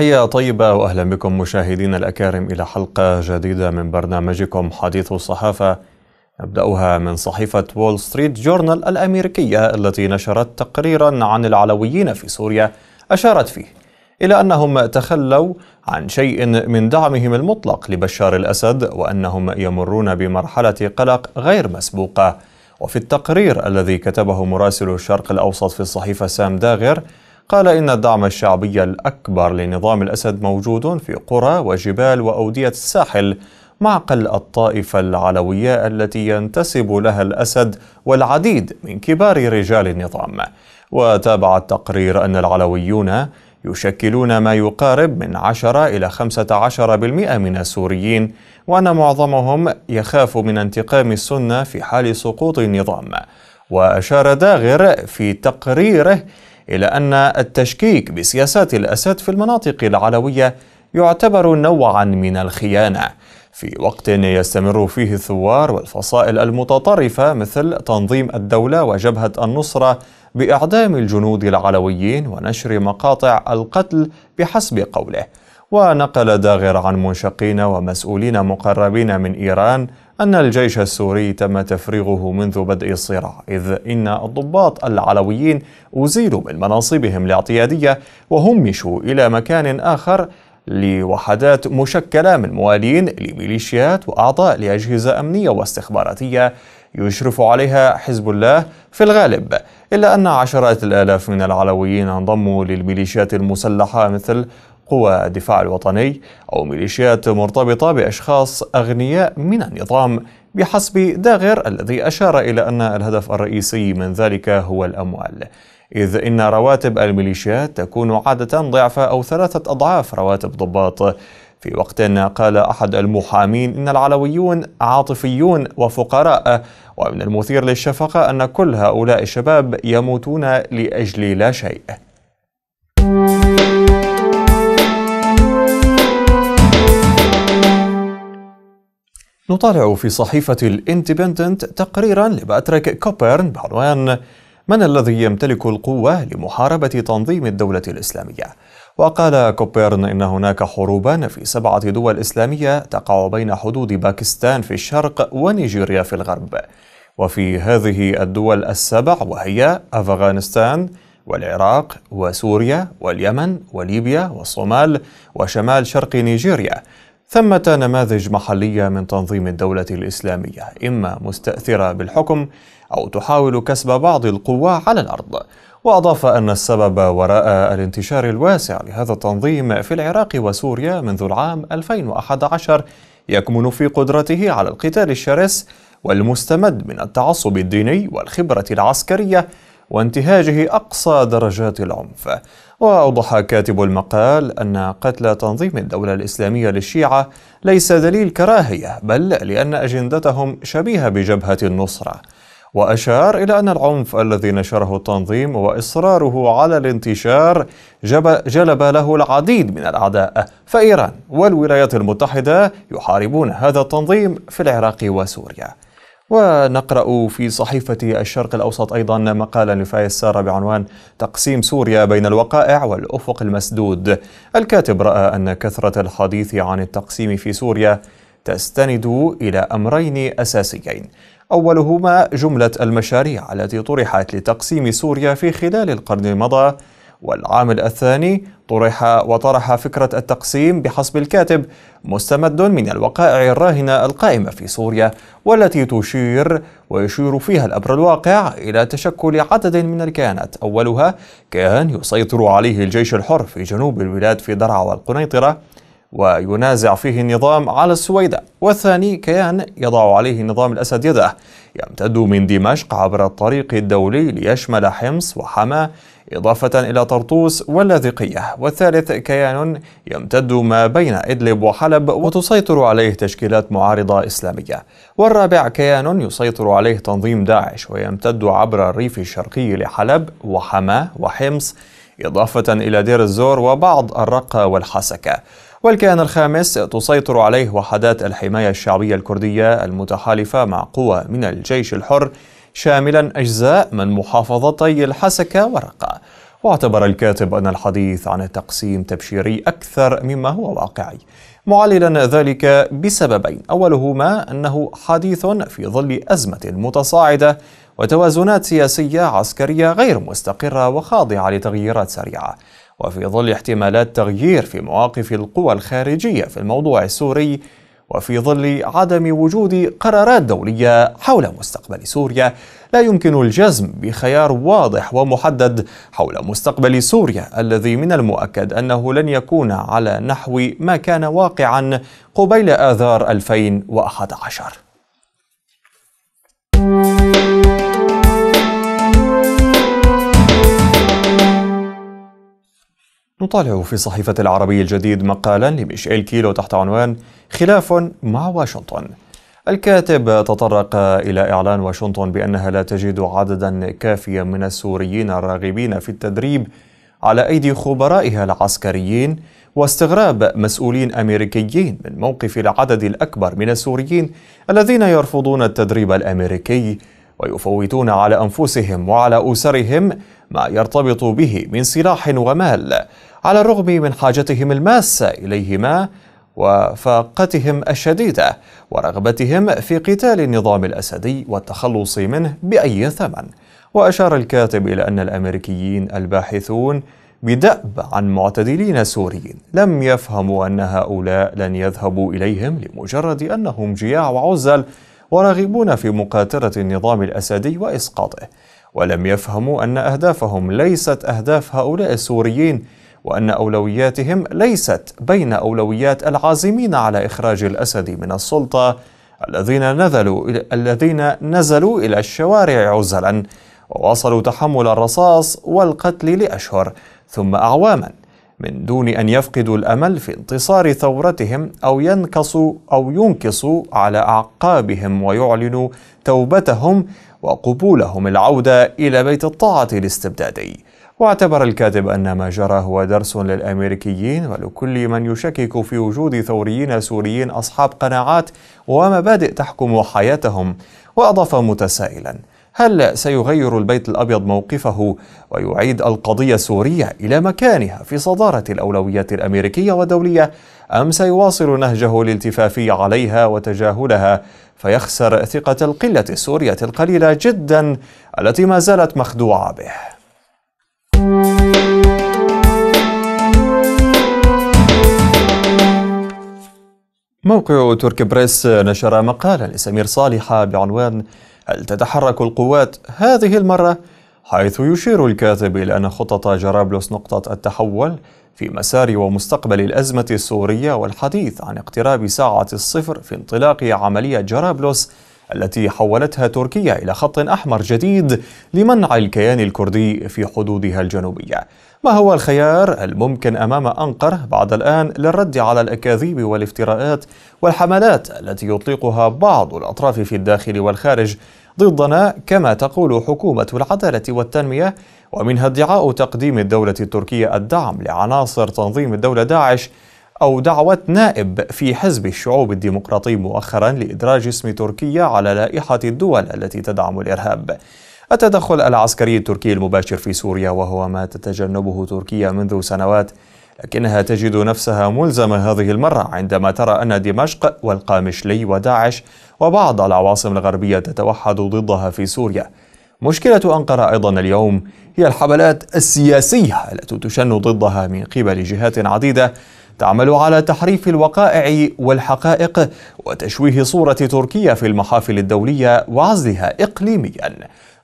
تحية طيبة وأهلا بكم مشاهدينا الأكارم إلى حلقة جديدة من برنامجكم حديث الصحافة نبدأها من صحيفة وول ستريت جورنال الأمريكية التي نشرت تقريرا عن العلويين في سوريا أشارت فيه إلى أنهم تخلوا عن شيء من دعمهم المطلق لبشار الأسد وأنهم يمرون بمرحلة قلق غير مسبوقة وفي التقرير الذي كتبه مراسل الشرق الأوسط في الصحيفة سام داغر قال إن الدعم الشعبي الأكبر لنظام الأسد موجود في قرى وجبال وأودية الساحل معقل الطائفة العلوية التي ينتسب لها الأسد والعديد من كبار رجال النظام وتابع التقرير أن العلويون يشكلون ما يقارب من 10 إلى 15% من السوريين وأن معظمهم يخاف من انتقام السنة في حال سقوط النظام وأشار داغر في تقريره إلى أن التشكيك بسياسات الأسد في المناطق العلوية يعتبر نوعا من الخيانة في وقت يستمر فيه الثوار والفصائل المتطرفة مثل تنظيم الدولة وجبهة النصرة بإعدام الجنود العلويين ونشر مقاطع القتل بحسب قوله ونقل داغر عن منشقين ومسؤولين مقربين من إيران أن الجيش السوري تم تفريغه منذ بدء الصراع إذ إن الضباط العلويين أزيلوا من مناصبهم الاعتيادية وهمشوا إلى مكان آخر لوحدات مشكلة من موالين لميليشيات وأعضاء لأجهزة أمنية واستخباراتية يشرف عليها حزب الله في الغالب إلا أن عشرات الآلاف من العلويين انضموا للميليشيات المسلحة مثل قوى الدفاع الوطني أو ميليشيات مرتبطة بأشخاص أغنياء من النظام بحسب داغر الذي أشار إلى أن الهدف الرئيسي من ذلك هو الأموال إذ إن رواتب الميليشيات تكون عادة ضعف أو ثلاثة أضعاف رواتب ضباط في وقت قال أحد المحامين إن العلويون عاطفيون وفقراء ومن المثير للشفقة أن كل هؤلاء الشباب يموتون لأجل لا شيء نطالع في صحيفة الاندبندنت تقريرا لباتريك كوبرن بعنوان من الذي يمتلك القوة لمحاربة تنظيم الدولة الإسلامية؟ وقال كوبيرن إن هناك حروبا في سبعة دول إسلامية تقع بين حدود باكستان في الشرق ونيجيريا في الغرب وفي هذه الدول السبع وهي أفغانستان والعراق وسوريا واليمن وليبيا والصومال وشمال شرق نيجيريا ثمة نماذج محلية من تنظيم الدولة الإسلامية إما مستأثرة بالحكم أو تحاول كسب بعض القوى على الأرض وأضاف أن السبب وراء الانتشار الواسع لهذا التنظيم في العراق وسوريا منذ العام 2011 يكمن في قدرته على القتال الشرس والمستمد من التعصب الديني والخبرة العسكرية وانتهاجه أقصى درجات العنف وأوضح كاتب المقال أن قتل تنظيم الدولة الإسلامية للشيعة ليس دليل كراهية بل لأن أجندتهم شبيهة بجبهة النصرة وأشار إلى أن العنف الذي نشره التنظيم وإصراره على الانتشار جلب له العديد من الأعداء فإيران والولايات المتحدة يحاربون هذا التنظيم في العراق وسوريا ونقرأ في صحيفة الشرق الأوسط أيضا مقالا لفايز سارة بعنوان تقسيم سوريا بين الوقائع والأفق المسدود الكاتب رأى أن كثرة الحديث عن التقسيم في سوريا تستند إلى أمرين أساسيين أولهما جملة المشاريع التي طرحت لتقسيم سوريا في خلال القرن المضى والعامل الثاني طرح وطرح فكرة التقسيم بحسب الكاتب مستمد من الوقائع الراهنة القائمة في سوريا والتي تشير ويشير فيها الأمر الواقع إلى تشكل عدد من الكيانات أولها كيان يسيطر عليه الجيش الحر في جنوب البلاد في درعا والقنيطرة وينازع فيه النظام على السويداء والثاني كيان يضع عليه نظام الأسد يده يمتد من دمشق عبر الطريق الدولي ليشمل حمص وحماة إضافة إلى طرطوس واللاذقية والثالث كيان يمتد ما بين إدلب وحلب وتسيطر عليه تشكيلات معارضة إسلامية والرابع كيان يسيطر عليه تنظيم داعش ويمتد عبر الريف الشرقي لحلب وحماة وحمص إضافة إلى دير الزور وبعض الرقة والحسكة والكيان الخامس تسيطر عليه وحدات الحماية الشعبية الكردية المتحالفة مع قوى من الجيش الحر شاملا أجزاء من محافظتي الحسكة ورقة واعتبر الكاتب أن الحديث عن التقسيم تبشيري أكثر مما هو واقعي معللا ذلك بسببين أولهما أنه حديث في ظل أزمة متصاعدة وتوازنات سياسية عسكرية غير مستقرة وخاضعة لتغييرات سريعة وفي ظل احتمالات تغيير في مواقف القوى الخارجية في الموضوع السوري وفي ظل عدم وجود قرارات دولية حول مستقبل سوريا لا يمكن الجزم بخيار واضح ومحدد حول مستقبل سوريا الذي من المؤكد أنه لن يكون على نحو ما كان واقعا قبيل آذار 2011 نطالع في صحيفة العربي الجديد مقالا لميشيل كيلو تحت عنوان خلاف مع واشنطن الكاتب تطرق إلى إعلان واشنطن بأنها لا تجد عددا كافيا من السوريين الراغبين في التدريب على أيدي خبرائها العسكريين واستغراب مسؤولين أمريكيين من موقف العدد الأكبر من السوريين الذين يرفضون التدريب الأمريكي ويفوتون على أنفسهم وعلى أسرهم ما يرتبط به من سلاح ومال على الرغم من حاجتهم الماسة إليهما وفاقتهم الشديدة ورغبتهم في قتال النظام الأسدي والتخلص منه بأي ثمن وأشار الكاتب إلى أن الأمريكيين الباحثون بدأب عن معتدلين سوريين لم يفهموا أن هؤلاء لن يذهبوا إليهم لمجرد أنهم جياع وعزل وراغبون في مقاتلة النظام الأسدي وإسقاطه ولم يفهموا أن أهدافهم ليست أهداف هؤلاء السوريين وأن أولوياتهم ليست بين أولويات العازمين على إخراج الأسد من السلطة الذين نزلوا الذين نزلوا إلى الشوارع عزلا وواصلوا تحمل الرصاص والقتل لأشهر ثم أعواما من دون أن يفقدوا الأمل في انتصار ثورتهم أو ينكصوا أو ينكصوا على أعقابهم ويعلنوا توبتهم وقبولهم العودة إلى بيت الطاعة الاستبدادي واعتبر الكاتب أن ما جرى هو درس للأمريكيين ولكل من يشكك في وجود ثوريين سوريين أصحاب قناعات ومبادئ تحكم حياتهم وأضاف متسائلا هل سيغير البيت الأبيض موقفه ويعيد القضية السورية إلى مكانها في صدارة الأولويات الأمريكية والدولية أم سيواصل نهجه الالتفاف عليها وتجاهلها فيخسر ثقة القلة السورية القليلة جدا التي ما زالت مخدوعة به موقع تركي بريس نشر مقالا لسمير صالحة بعنوان هل تتحرك القوات هذه المرة؟ حيث يشير الكاتب إلى أن خطط جرابلس نقطة التحول في مسار ومستقبل الأزمة السورية والحديث عن اقتراب ساعة الصفر في انطلاق عملية جرابلس التي حولتها تركيا إلى خط أحمر جديد لمنع الكيان الكردي في حدودها الجنوبية ما هو الخيار الممكن أمام أنقرة بعد الآن للرد على الأكاذيب والافتراءات والحملات التي يطلقها بعض الأطراف في الداخل والخارج ضدنا كما تقول حكومة العدالة والتنمية ومنها ادعاء تقديم الدولة التركية الدعم لعناصر تنظيم الدولة داعش أو دعوة نائب في حزب الشعوب الديمقراطي مؤخرا لإدراج اسم تركيا على لائحة الدول التي تدعم الإرهاب التدخل العسكري التركي المباشر في سوريا وهو ما تتجنبه تركيا منذ سنوات لكنها تجد نفسها ملزمة هذه المرة عندما ترى أن دمشق والقامشلي وداعش وبعض العواصم الغربية تتوحد ضدها في سوريا مشكلة أنقرة أيضا اليوم هي الحملات السياسية التي تشن ضدها من قبل جهات عديدة تعمل على تحريف الوقائع والحقائق وتشويه صورة تركيا في المحافل الدولية وعزلها إقليمياً.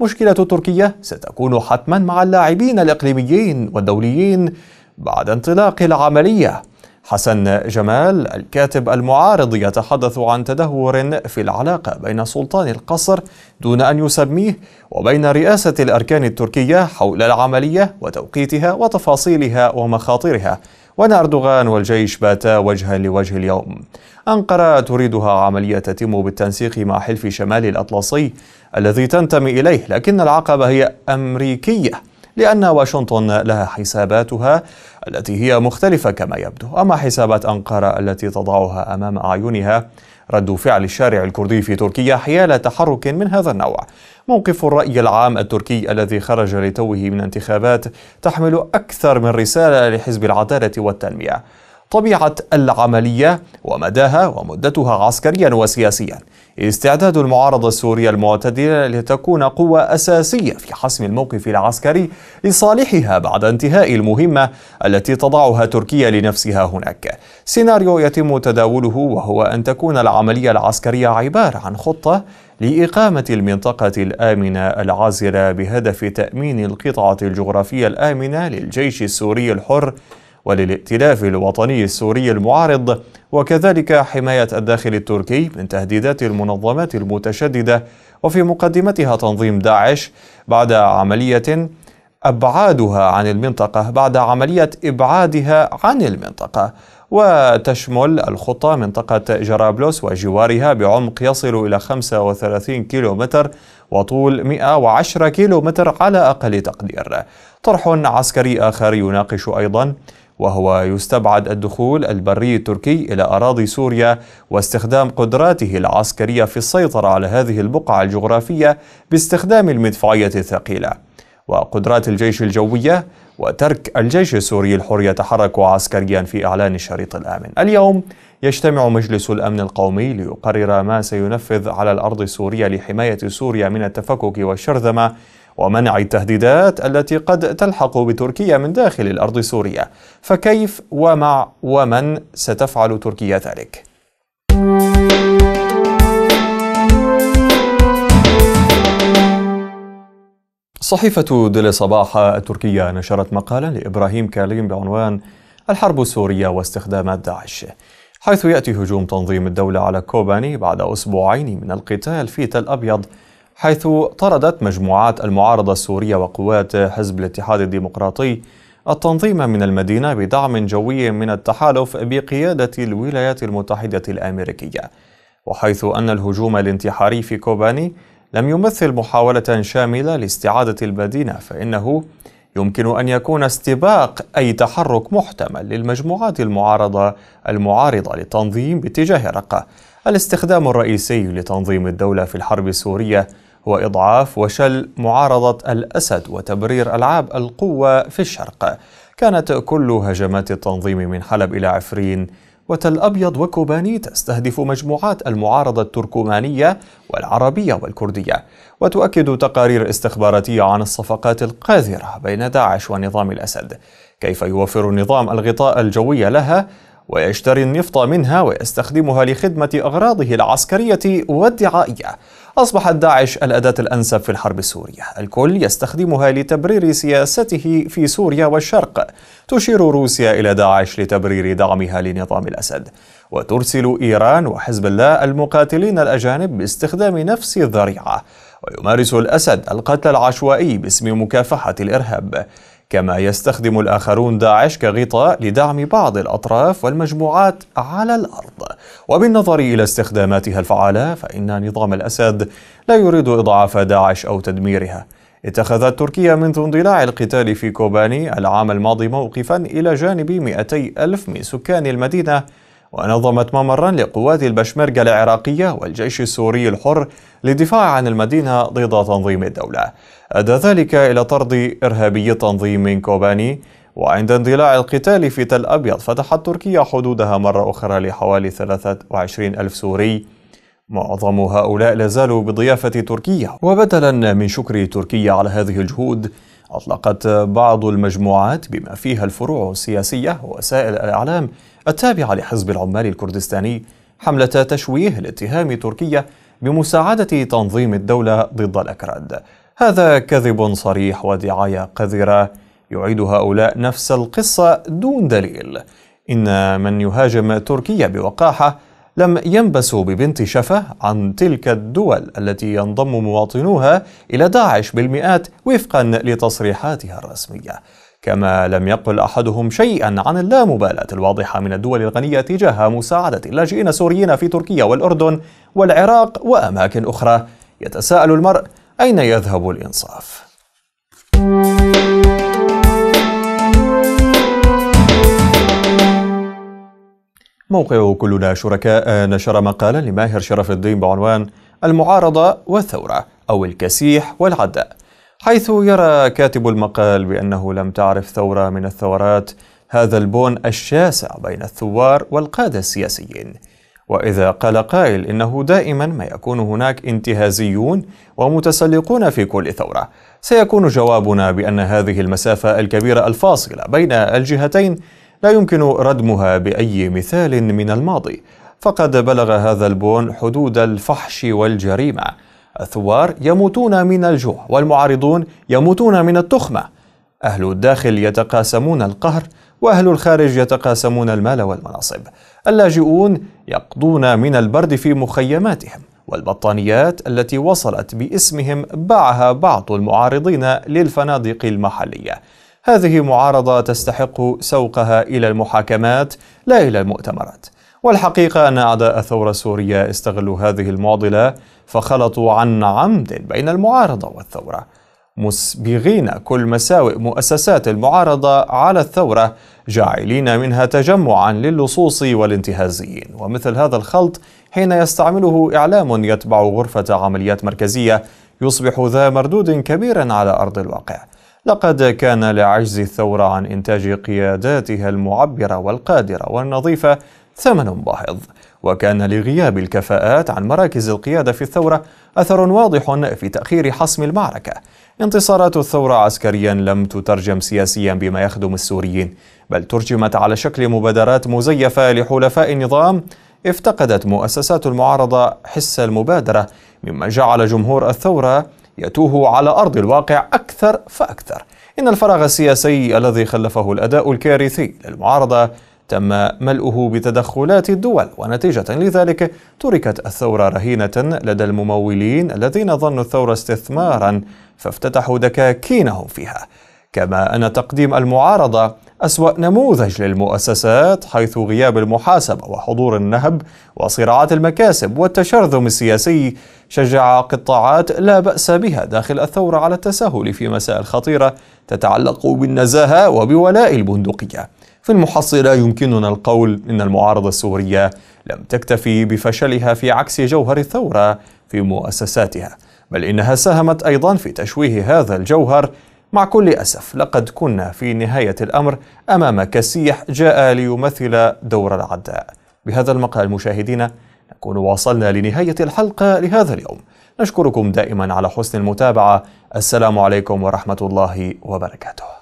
مشكلة تركيا ستكون حتماً مع اللاعبين الإقليميين والدوليين بعد انطلاق العملية. حسن جمال الكاتب المعارض يتحدث عن تدهور في العلاقة بين سلطان القصر دون أن يسميه وبين رئاسة الأركان التركية حول العملية وتوقيتها وتفاصيلها ومخاطرها. وان اردوغان والجيش باتا وجها لوجه اليوم أنقرة تريدها عملية تتم بالتنسيق مع حلف شمال الأطلسي الذي تنتمي إليه لكن العقبة هي أمريكية لأن واشنطن لها حساباتها التي هي مختلفة كما يبدو أما حسابات أنقرة التي تضعها أمام أعينها رد فعل الشارع الكردي في تركيا حيال تحرك من هذا النوع موقف الرأي العام التركي الذي خرج لتوه من انتخابات تحمل أكثر من رسالة لحزب العدالة والتنمية طبيعة العملية ومداها ومدتها عسكريا وسياسيا استعداد المعارضة السورية المعتدلة لتكون قوة أساسية في حسم الموقف العسكري لصالحها بعد انتهاء المهمة التي تضعها تركيا لنفسها هناك سيناريو يتم تداوله وهو أن تكون العملية العسكرية عبارة عن خطة لإقامة المنطقة الآمنة العازلة بهدف تأمين القطعة الجغرافية الآمنة للجيش السوري الحر وللائتلاف الوطني السوري المعارض وكذلك حماية الداخل التركي من تهديدات المنظمات المتشددة وفي مقدمتها تنظيم داعش بعد عملية أبعادها عن المنطقة بعد عملية إبعادها عن المنطقة وتشمل الخطة منطقة جرابلس وجوارها بعمق يصل إلى 35 كيلومتر وطول 110 كيلومتر على أقل تقدير طرح عسكري آخر يناقش أيضا وهو يستبعد الدخول البري التركي الى اراضي سوريا واستخدام قدراته العسكريه في السيطره على هذه البقعه الجغرافيه باستخدام المدفعيه الثقيله وقدرات الجيش الجويه وترك الجيش السوري الحر يتحرك عسكريا في اعلان الشريط الامن. اليوم يجتمع مجلس الامن القومي ليقرر ما سينفذ على الارض السوريه لحمايه سوريا من التفكك والشرذمه ومنع التهديدات التي قد تلحق بتركيا من داخل الأرض السوريه فكيف ومع ومن ستفعل تركيا ذلك؟ صحيفة دل صباح التركية نشرت مقالا لإبراهيم كاليم بعنوان الحرب السورية واستخدامات داعش حيث يأتي هجوم تنظيم الدولة على كوباني بعد أسبوعين من القتال في تل أبيض حيث طردت مجموعات المعارضة السورية وقوات حزب الاتحاد الديمقراطي التنظيم من المدينة بدعم جوي من التحالف بقيادة الولايات المتحدة الأمريكية وحيث أن الهجوم الانتحاري في كوباني لم يمثل محاولة شاملة لاستعادة المدينة فإنه يمكن أن يكون استباق أي تحرك محتمل للمجموعات المعارضة المعارضة للتنظيم باتجاه رقة الاستخدام الرئيسي لتنظيم الدولة في الحرب السورية وإضعاف وشل معارضة الأسد وتبرير ألعاب القوة في الشرق كانت كل هجمات التنظيم من حلب إلى عفرين وتل أبيض وكوباني تستهدف مجموعات المعارضة التركمانية والعربية والكردية وتؤكد تقارير استخباراتية عن الصفقات القاذرة بين داعش ونظام الأسد كيف يوفر النظام الغطاء الجوي لها ويشتري النفط منها ويستخدمها لخدمة أغراضه العسكرية والدعائية أصبحت داعش الأداة الأنسب في الحرب السورية الكل يستخدمها لتبرير سياسته في سوريا والشرق تشير روسيا إلى داعش لتبرير دعمها لنظام الأسد وترسل إيران وحزب الله المقاتلين الأجانب باستخدام نفس الذريعة ويمارس الأسد القتل العشوائي باسم مكافحة الإرهاب كما يستخدم الآخرون داعش كغطاء لدعم بعض الأطراف والمجموعات على الأرض وبالنظر إلى استخداماتها الفعالة فإن نظام الأسد لا يريد إضعاف داعش أو تدميرها اتخذت تركيا منذ اندلاع القتال في كوباني العام الماضي موقفا إلى جانب 200 ألف من سكان المدينة ونظمت ممرا لقوات البشمركة العراقية والجيش السوري الحر للدفاع عن المدينة ضد تنظيم الدولة أدى ذلك إلى طرد إرهابي تنظيم كوباني وعند اندلاع القتال في تل أبيض فتحت تركيا حدودها مرة أخرى لحوالي 23 ألف سوري معظم هؤلاء لازالوا بضيافة تركيا وبدلا من شكر تركيا على هذه الجهود أطلقت بعض المجموعات بما فيها الفروع السياسية ووسائل الإعلام التابعة لحزب العمال الكردستاني حملة تشويه لاتهام تركيا بمساعدة تنظيم الدولة ضد الأكراد هذا كذب صريح ودعاية قذرة يعيد هؤلاء نفس القصة دون دليل إن من يهاجم تركيا بوقاحة لم ينبسوا ببنت شفة عن تلك الدول التي ينضم مواطنوها إلى داعش بالمئات وفقا لتصريحاتها الرسمية كما لم يقل أحدهم شيئا عن اللامبالاة الواضحة من الدول الغنية تجاه مساعدة اللاجئين السوريين في تركيا والأردن والعراق وأماكن أخرى يتساءل المرء أين يذهب الإنصاف؟ موقع كلنا شركاء نشر مقالا لماهر شرف الدين بعنوان المعارضة والثورة أو الكسيح والعداء حيث يرى كاتب المقال بأنه لم تعرف ثورة من الثورات هذا البون الشاسع بين الثوار والقادة السياسيين وإذا قال قائل إنه دائما ما يكون هناك انتهازيون ومتسلقون في كل ثورة سيكون جوابنا بأن هذه المسافة الكبيرة الفاصلة بين الجهتين لا يمكن ردمها بأي مثال من الماضي فقد بلغ هذا البون حدود الفحش والجريمة الثوار يموتون من الجوع والمعارضون يموتون من التخمة أهل الداخل يتقاسمون القهر وأهل الخارج يتقاسمون المال والمناصب اللاجئون يقضون من البرد في مخيماتهم والبطانيات التي وصلت باسمهم باعها بعض المعارضين للفنادق المحليه هذه معارضه تستحق سوقها الى المحاكمات لا الى المؤتمرات والحقيقة أن أعداء الثورة السورية استغلوا هذه المعضلة فخلطوا عن عمد بين المعارضة والثورة مسبغين كل مساوئ مؤسسات المعارضة على الثورة جاعلين منها تجمعا للصوص والانتهازيين ومثل هذا الخلط حين يستعمله إعلام يتبع غرفة عمليات مركزية يصبح ذا مردود كبير على أرض الواقع لقد كان لعجز الثورة عن إنتاج قياداتها المعبرة والقادرة والنظيفة ثمن باهظ وكان لغياب الكفاءات عن مراكز القيادة في الثورة أثر واضح في تأخير حسم المعركة انتصارات الثورة عسكريا لم تترجم سياسيا بما يخدم السوريين بل ترجمت على شكل مبادرات مزيفة لحلفاء النظام افتقدت مؤسسات المعارضة حس المبادرة مما جعل جمهور الثورة يتوه على أرض الواقع أكثر فأكثر إن الفراغ السياسي الذي خلفه الأداء الكارثي للمعارضة تم ملؤه بتدخلات الدول ونتيجة لذلك تركت الثورة رهينة لدى الممولين الذين ظنوا الثورة استثمارا فافتتحوا دكاكينهم فيها كما أن تقديم المعارضة أسوأ نموذج للمؤسسات حيث غياب المحاسبة وحضور النهب وصراعات المكاسب والتشرذم السياسي شجع قطاعات لا بأس بها داخل الثورة على التساهل في مسائل خطيرة تتعلق بالنزاهة وبولاء البندقية في المحصلة يمكننا القول إن المعارضة السورية لم تكتفي بفشلها في عكس جوهر الثورة في مؤسساتها بل إنها ساهمت أيضا في تشويه هذا الجوهر مع كل أسف لقد كنا في نهاية الأمر أمام كسيح جاء ليمثل دور العداء بهذا المقال مشاهدينا نكون وصلنا لنهاية الحلقة لهذا اليوم نشكركم دائما على حسن المتابعة السلام عليكم ورحمة الله وبركاته